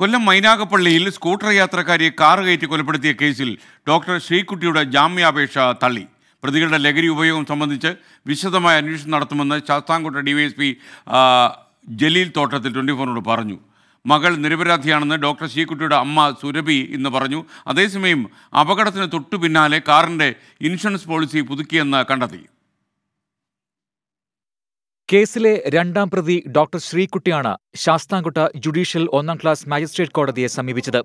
കൊല്ലം മൈനാഗപ്പള്ളിയിൽ scooter യാത്രക്കാരിയെ car കയറ്റി കൊലപ്പെടുത്തിയ കേസിൽ ഡോക്ടർ ശ്രീകുട്ടിയുടെ ജാമ്യാപേക്ഷ തള്ളി പ്രതികളുടെ ലഹരി ഉപയോഗം സംബന്ധിച്ച് വിശദമായ അന്വേഷണം നടത്തുമെന്ന് ശാസ്താംകോട്ട ഡിവൈഎസ്പി ജലീൽ തോട്ടത്തിൽ ട്വൻറ്റി ഫോറിനോട് പറഞ്ഞു മകൾ നിരപരാധിയാണെന്ന് ഡോക്ടർ ശ്രീകുട്ടിയുടെ അമ്മ സുരഭി ഇന്ന് പറഞ്ഞു അതേസമയം അപകടത്തിന് തൊട്ടു പിന്നാലെ കാറിൻ്റെ ഇൻഷുറൻസ് പോളിസി പുതുക്കിയെന്ന് കണ്ടെത്തി കേസിലെ രണ്ടാം പ്രതി ഡോക്ടർ ശ്രീകുട്ടിയാണ് ശാസ്താംകോട്ട ജുഡീഷ്യൽ ഒന്നാം ക്ലാസ് മാജിസ്ട്രേറ്റ് കോടതിയെ സമീപിച്ചത്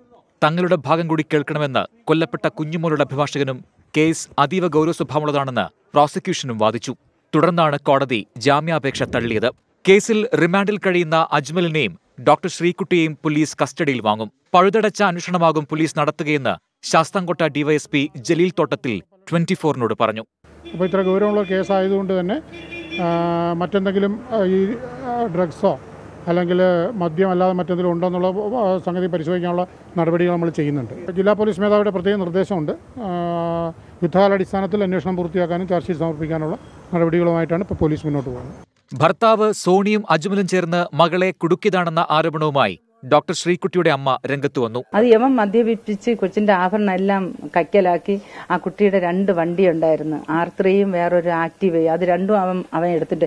തങ്ങളുടെ ഭാഗം കൂടി കേൾക്കണമെന്ന് കൊല്ലപ്പെട്ട കുഞ്ഞുമോളുടെ അഭിഭാഷകനും കേസ് അതീവ സ്വഭാവമുള്ളതാണെന്ന് പ്രോസിക്യൂഷനും വാദിച്ചു തുടർന്നാണ് കോടതി ജാമ്യാപേക്ഷ തള്ളിയത് കേസിൽ റിമാൻഡിൽ കഴിയുന്ന അജ്മലിനെയും ഡോക്ടർ ശ്രീകുട്ടിയെയും പോലീസ് കസ്റ്റഡിയിൽ വാങ്ങും പഴുതടച്ച അന്വേഷണമാകും പോലീസ് നടത്തുകയെന്ന് ശാസ്താംകോട്ട ഡിവൈഎസ്പി ജലീൽ തോട്ടത്തിൽ ട്വന്റി ഫോറിനോട് പറഞ്ഞു അപ്പോൾ ഇത്ര ഗൗരവമുള്ള കേസായതുകൊണ്ട് തന്നെ മറ്റെന്തെങ്കിലും ഈ ഡ്രഗ്സോ അല്ലെങ്കിൽ മദ്യം അല്ലാതെ മറ്റെന്തെങ്കിലും ഉണ്ടെന്നുള്ള സംഗതി പരിശോധിക്കാനുള്ള നടപടികൾ നമ്മൾ ചെയ്യുന്നുണ്ട് ജില്ലാ പോലീസ് മേധാവിയുടെ പ്രത്യേക നിർദ്ദേശമുണ്ട് യുദ്ധകാലാടിസ്ഥാനത്തിൽ അന്വേഷണം പൂർത്തിയാക്കാനും ചാർജ്ഷീറ്റ് സമർപ്പിക്കാനുള്ള നടപടികളുമായിട്ടാണ് ഇപ്പോൾ പോലീസ് മുന്നോട്ട് പോകുന്നത് ഭർത്താവ് സോണിയും അജ്മലും ചേർന്ന് മകളെ കുടുക്കിതാണെന്ന ആരോപണവുമായി ഡോക്ടർ ശ്രീകുട്ടിയുടെ അമ്മ രംഗത്ത് വന്നു അത് യമൻ മദ്യപിപ്പിച്ച് കൊച്ചിന്റെ ആഭരണം എല്ലാം കയ്ക്കലാക്കി ആ കുട്ടിയുടെ രണ്ട് വണ്ടി ഉണ്ടായിരുന്നു ആർ ത്രീയും വേറൊരു ആക്റ്റീവ് അത് രണ്ടും അവൻ അവൻ എടുത്തിട്ട്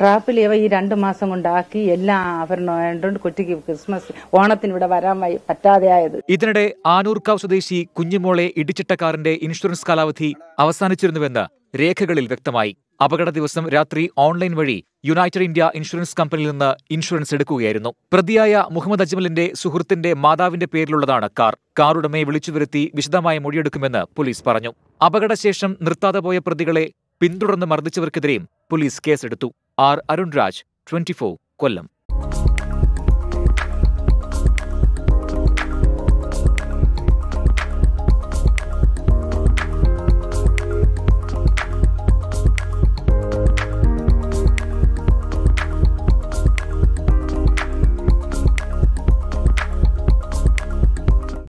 ട്രാപ്പിൽ ഇവ ഈ രണ്ട് മാസം കൊണ്ടാക്കി എല്ലാ ആഭരണം കുട്ടിക്ക് ക്രിസ്മസ് ഓണത്തിന് ഇവിടെ വരാൻ പറ്റാതെ ആയത് ഇതിനിടെ ആനൂർക്കാവ് സ്വദേശി കുഞ്ഞുമോളെ ഇടിച്ചിട്ട കാറിന്റെ ഇൻഷുറൻസ് കാലാവധി അവസാനിച്ചിരുന്നുവെന്ന് രേഖകളിൽ വ്യക്തമായി അപകട ദിവസം രാത്രി ഓൺലൈൻ വഴി യുണൈറ്റഡ് ഇന്ത്യ ഇൻഷുറൻസ് കമ്പനിയിൽ നിന്ന് ഇൻഷുറൻസ് എടുക്കുകയായിരുന്നു പ്രതിയായ മുഹമ്മദ് അജ്മലിന്റെ സുഹൃത്തിന്റെ മാതാവിന്റെ പേരിലുള്ളതാണ് കാർ കാർ ഉടമയെ വിളിച്ചു വരുത്തി വിശദമായ മൊഴിയെടുക്കുമെന്ന് പോലീസ് പറഞ്ഞു അപകടശേഷം നിർത്താതെ പോയ പ്രതികളെ പിന്തുടർന്ന് മർദ്ദിച്ചവർക്കെതിരെയും പോലീസ് കേസെടുത്തു ആർ അരുൺരാജ് ട്വന്റി കൊല്ലം